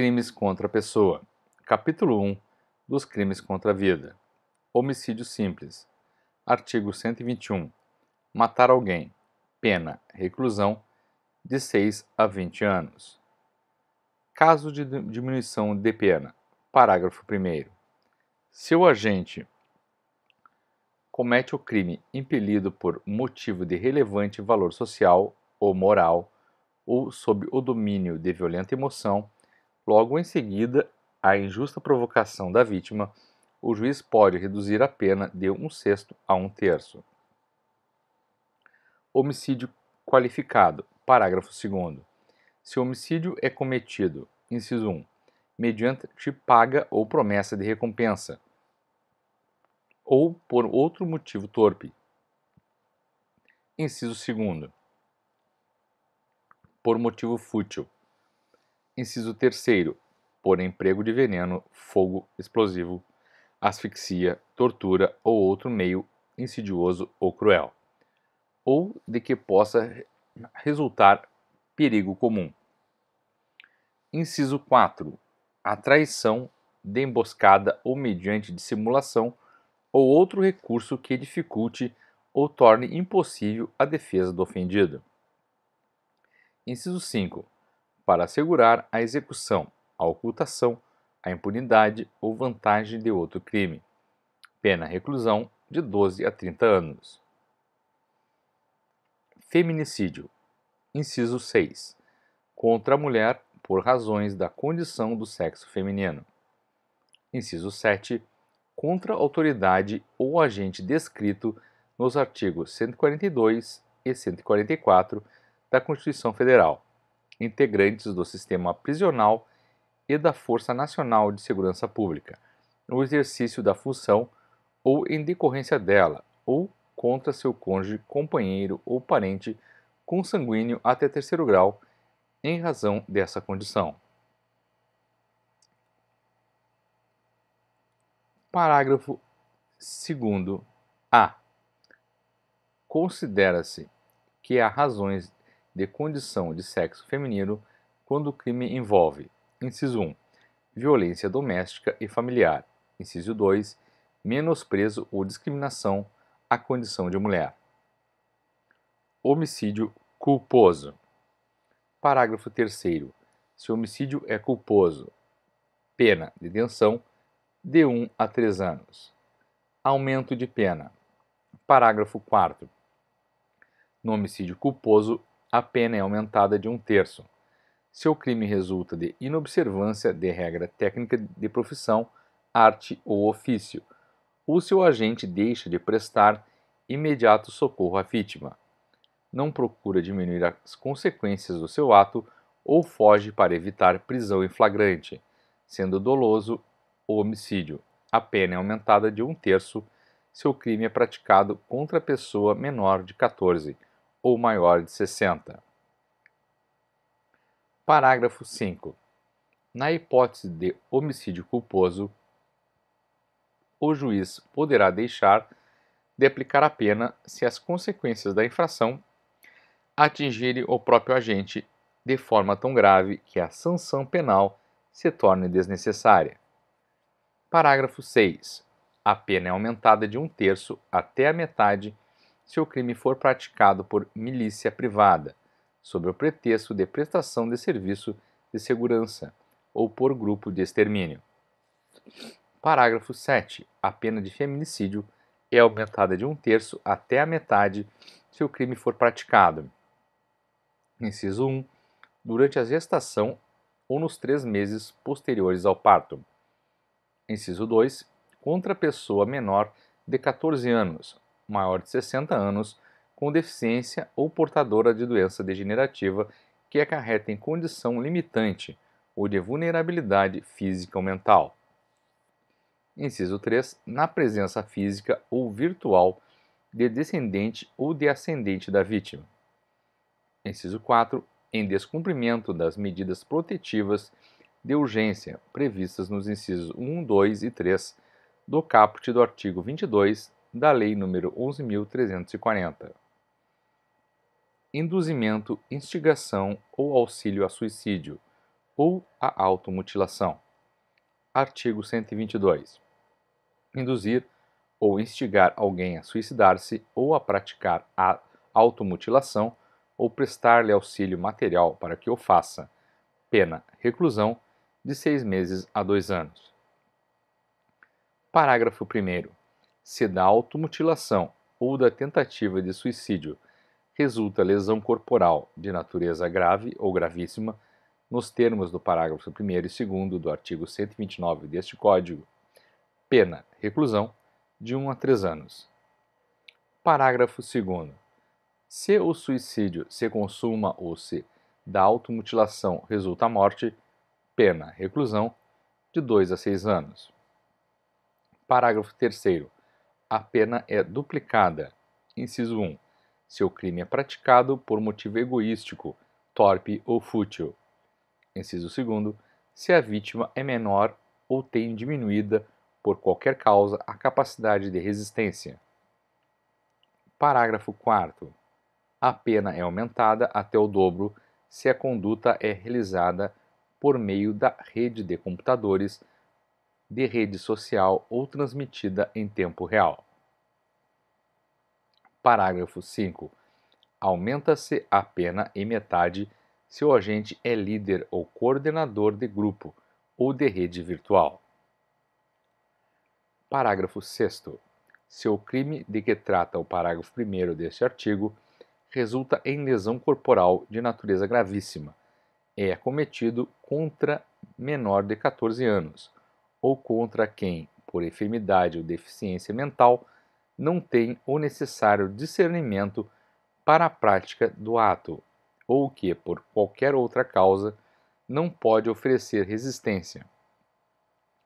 crimes contra a pessoa. Capítulo 1 dos crimes contra a vida. Homicídio simples. Artigo 121. Matar alguém. Pena: reclusão de 6 a 20 anos. Caso de diminuição de pena. Parágrafo 1. Se o agente comete o crime impelido por motivo de relevante valor social ou moral ou sob o domínio de violenta emoção, Logo em seguida à injusta provocação da vítima, o juiz pode reduzir a pena de um sexto a um terço. Homicídio qualificado. Parágrafo 2. Se o homicídio é cometido, inciso 1, mediante paga ou promessa de recompensa, ou por outro motivo torpe. Inciso 2. Por motivo fútil. Inciso 3 por emprego de veneno, fogo, explosivo, asfixia, tortura ou outro meio insidioso ou cruel, ou de que possa resultar perigo comum. Inciso 4. A traição de emboscada ou mediante dissimulação ou outro recurso que dificulte ou torne impossível a defesa do ofendido. Inciso 5 para assegurar a execução, a ocultação, a impunidade ou vantagem de outro crime. Pena reclusão de 12 a 30 anos. Feminicídio. Inciso 6. Contra a mulher por razões da condição do sexo feminino. Inciso 7. Contra autoridade ou agente descrito nos artigos 142 e 144 da Constituição Federal integrantes do sistema prisional e da Força Nacional de Segurança Pública, no exercício da função ou em decorrência dela, ou contra seu cônjuge, companheiro ou parente consanguíneo até terceiro grau, em razão dessa condição. Parágrafo 2 A. Considera-se que há razões de condição de sexo feminino quando o crime envolve: inciso 1. Violência doméstica e familiar. Inciso 2. Menosprezo ou discriminação à condição de mulher. Homicídio culposo. Parágrafo 3. Se o homicídio é culposo, pena de detenção de 1 a 3 anos. Aumento de pena. Parágrafo 4. No homicídio culposo, a pena é aumentada de um terço. Se o crime resulta de inobservância de regra técnica de profissão, arte ou ofício, ou se o agente deixa de prestar imediato socorro à vítima, não procura diminuir as consequências do seu ato ou foge para evitar prisão em flagrante, sendo doloso o homicídio. A pena é aumentada de um terço se o crime é praticado contra pessoa menor de 14 ou maior de 60. Parágrafo 5. Na hipótese de homicídio culposo, o juiz poderá deixar de aplicar a pena se as consequências da infração atingirem o próprio agente de forma tão grave que a sanção penal se torne desnecessária. Parágrafo 6. A pena é aumentada de um terço até a metade se o crime for praticado por milícia privada, sob o pretexto de prestação de serviço de segurança ou por grupo de extermínio. Parágrafo 7. A pena de feminicídio é aumentada de um terço até a metade se o crime for praticado. Inciso 1. Durante a gestação ou nos três meses posteriores ao parto. Inciso 2. Contra pessoa menor de 14 anos, maior de 60 anos com deficiência ou portadora de doença degenerativa que acarreta em condição limitante ou de vulnerabilidade física ou mental. Inciso 3. Na presença física ou virtual de descendente ou de ascendente da vítima. Inciso 4. Em descumprimento das medidas protetivas de urgência previstas nos incisos 1, 2 e 3 do caput do artigo 22 da Lei nº 11.340. Induzimento, instigação ou auxílio a suicídio ou a automutilação. Artigo 122. Induzir ou instigar alguém a suicidar-se ou a praticar a automutilação ou prestar-lhe auxílio material para que o faça. Pena: reclusão de seis meses a dois anos. Parágrafo 1 se da automutilação ou da tentativa de suicídio resulta lesão corporal de natureza grave ou gravíssima, nos termos do parágrafo 1 e 2 do artigo 129 deste Código, pena reclusão de 1 a 3 anos. Parágrafo 2. Se o suicídio se consuma ou se da automutilação resulta a morte, pena reclusão de 2 a 6 anos. Parágrafo 3 a pena é duplicada. Inciso 1. Se o crime é praticado por motivo egoístico, torpe ou fútil. Inciso 2. Se a vítima é menor ou tem diminuída, por qualquer causa, a capacidade de resistência. Parágrafo 4. A pena é aumentada até o dobro se a conduta é realizada por meio da rede de computadores de rede social ou transmitida em tempo real. Parágrafo 5. Aumenta-se a pena em metade se o agente é líder ou coordenador de grupo ou de rede virtual. Parágrafo 6. Se o crime de que trata o parágrafo 1 deste artigo resulta em lesão corporal de natureza gravíssima, é cometido contra menor de 14 anos, ou contra quem, por enfermidade ou deficiência mental, não tem o necessário discernimento para a prática do ato, ou que, por qualquer outra causa, não pode oferecer resistência.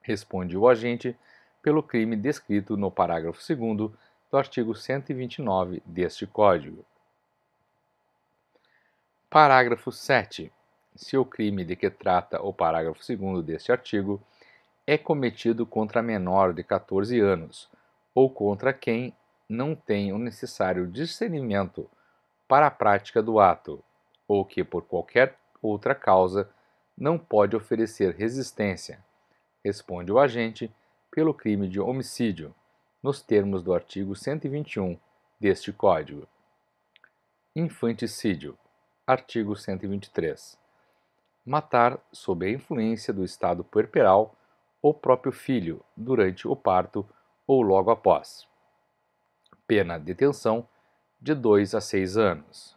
Responde o agente pelo crime descrito no parágrafo 2 do artigo 129 deste Código. Parágrafo 7. Se o crime de que trata o parágrafo 2 deste artigo é cometido contra menor de 14 anos ou contra quem não tem o necessário discernimento para a prática do ato, ou que por qualquer outra causa não pode oferecer resistência, responde o agente pelo crime de homicídio, nos termos do artigo 121 deste Código. Infanticídio, artigo 123. Matar sob a influência do estado puerperal ou próprio filho durante o parto ou logo após. Pena detenção de 2 a 6 anos.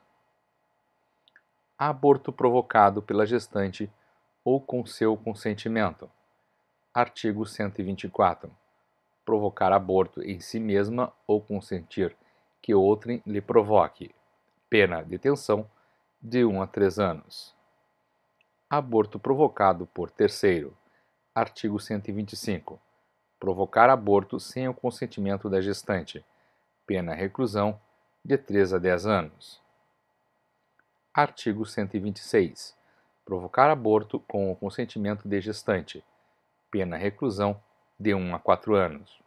Aborto provocado pela gestante ou com seu consentimento. Artigo 124. Provocar aborto em si mesma ou consentir que outrem lhe provoque. Pena detenção de 1 a 3 anos. Aborto provocado por terceiro Artigo 125. Provocar aborto sem o consentimento da gestante. Pena reclusão de 3 a 10 anos. Artigo 126. Provocar aborto com o consentimento de gestante. Pena reclusão de 1 a 4 anos.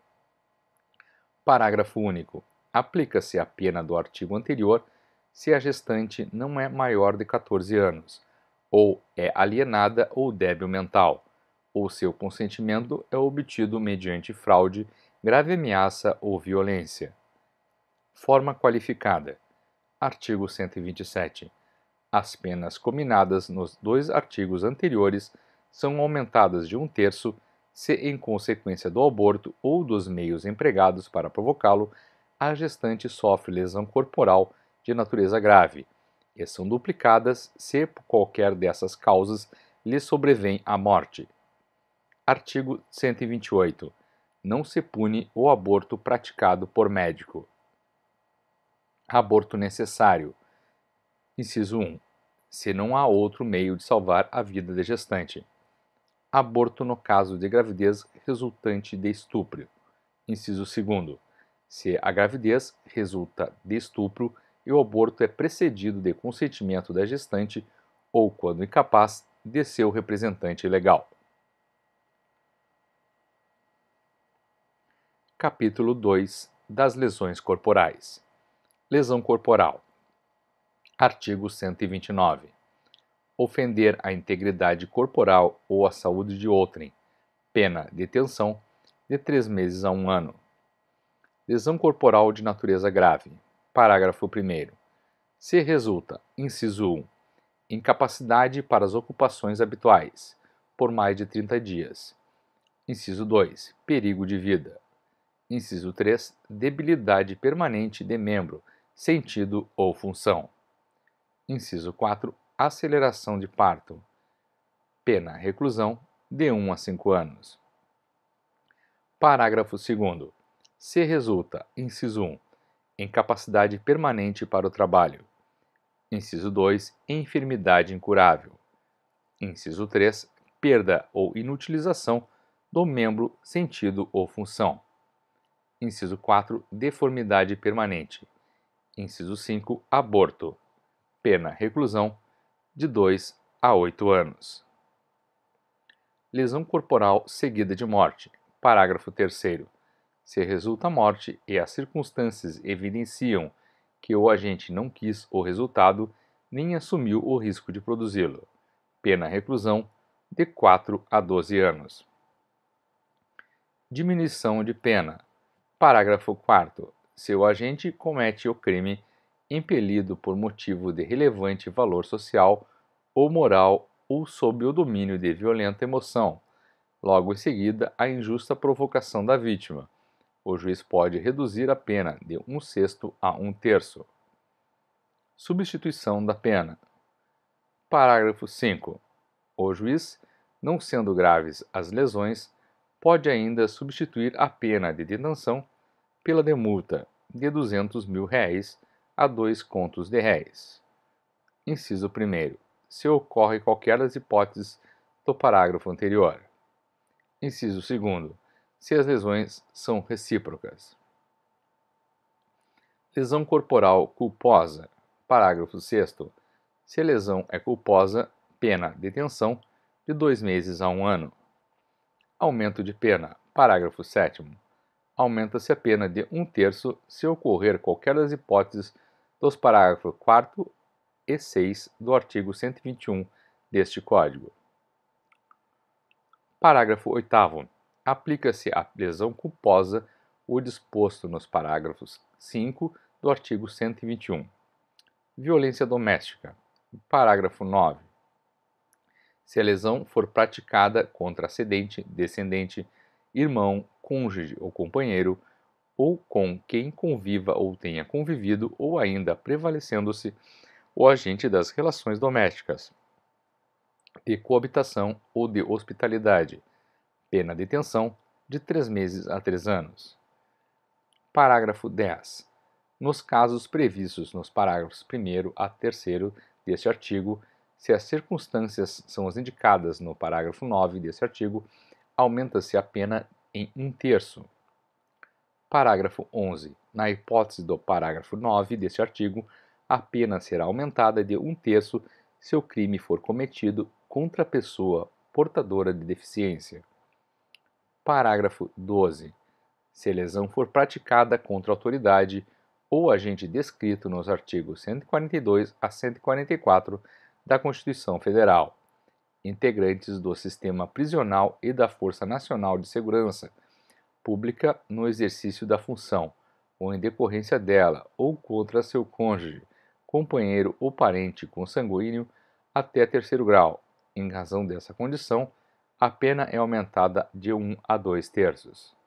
Parágrafo único. Aplica-se a pena do artigo anterior se a gestante não é maior de 14 anos, ou é alienada ou débil mental, ou seu consentimento é obtido mediante fraude, grave ameaça ou violência. Forma qualificada. Artigo 127. As penas combinadas nos dois artigos anteriores são aumentadas de um terço se, em consequência do aborto ou dos meios empregados para provocá-lo, a gestante sofre lesão corporal de natureza grave, e são duplicadas se, por qualquer dessas causas, lhe sobrevém a morte. Artigo 128. Não se pune o aborto praticado por médico. Aborto necessário. Inciso 1. Se não há outro meio de salvar a vida da gestante. Aborto no caso de gravidez resultante de estupro. Inciso 2. Se a gravidez resulta de estupro e o aborto é precedido de consentimento da gestante ou, quando incapaz, de seu representante legal. capítulo 2 das lesões corporais. Lesão corporal. Artigo 129. Ofender a integridade corporal ou a saúde de outrem. Pena detenção de três meses a um ano. Lesão corporal de natureza grave. Parágrafo 1. Se resulta, inciso 1, incapacidade para as ocupações habituais, por mais de 30 dias. Inciso 2, perigo de vida. Inciso 3. Debilidade permanente de membro, sentido ou função. Inciso 4. Aceleração de parto. Pena reclusão de 1 a 5 anos. Parágrafo 2. Se resulta, inciso 1, incapacidade permanente para o trabalho. Inciso 2, enfermidade incurável. Inciso 3, perda ou inutilização do membro, sentido ou função. Inciso 4, deformidade permanente. Inciso 5, aborto. Pena reclusão de 2 a 8 anos. Lesão corporal seguida de morte. Parágrafo 3 Se resulta a morte e as circunstâncias evidenciam que o agente não quis o resultado nem assumiu o risco de produzi-lo. Pena reclusão de 4 a 12 anos. Diminuição de pena. Parágrafo 4. Se o agente comete o crime impelido por motivo de relevante valor social ou moral ou sob o domínio de violenta emoção, logo em seguida a injusta provocação da vítima. O juiz pode reduzir a pena de um sexto a um terço. Substituição da pena. Parágrafo 5. O juiz, não sendo graves as lesões, pode ainda substituir a pena de detenção pela demulta de 200 mil réis a dois contos de réis. Inciso 1. Se ocorre qualquer das hipóteses do parágrafo anterior. Inciso 2. Se as lesões são recíprocas. Lesão corporal culposa. Parágrafo 6. Se a lesão é culposa, pena detenção de dois meses a um ano. Aumento de pena. Parágrafo 7 aumenta-se a pena de um terço se ocorrer qualquer das hipóteses dos parágrafos 4 e 6 do artigo 121 deste Código. Parágrafo 8. Aplica-se à lesão culposa o disposto nos parágrafos 5 do artigo 121. Violência doméstica. Parágrafo 9. Se a lesão for praticada contra ascendente, descendente, irmão, cônjuge ou companheiro, ou com quem conviva ou tenha convivido, ou ainda prevalecendo-se, o agente das relações domésticas, de coabitação ou de hospitalidade, pena de detenção de três meses a três anos. Parágrafo 10. Nos casos previstos nos parágrafos 1 a 3 deste artigo, se as circunstâncias são as indicadas no parágrafo 9 deste artigo, aumenta-se a pena em um terço. Parágrafo 11. Na hipótese do parágrafo 9 deste artigo, a pena será aumentada de um terço se o crime for cometido contra a pessoa portadora de deficiência. Parágrafo 12. Se a lesão for praticada contra a autoridade ou agente descrito nos artigos 142 a 144 da Constituição Federal integrantes do sistema prisional e da Força Nacional de Segurança Pública no exercício da função, ou em decorrência dela, ou contra seu cônjuge, companheiro ou parente consanguíneo até terceiro grau. Em razão dessa condição, a pena é aumentada de 1 a 2 terços.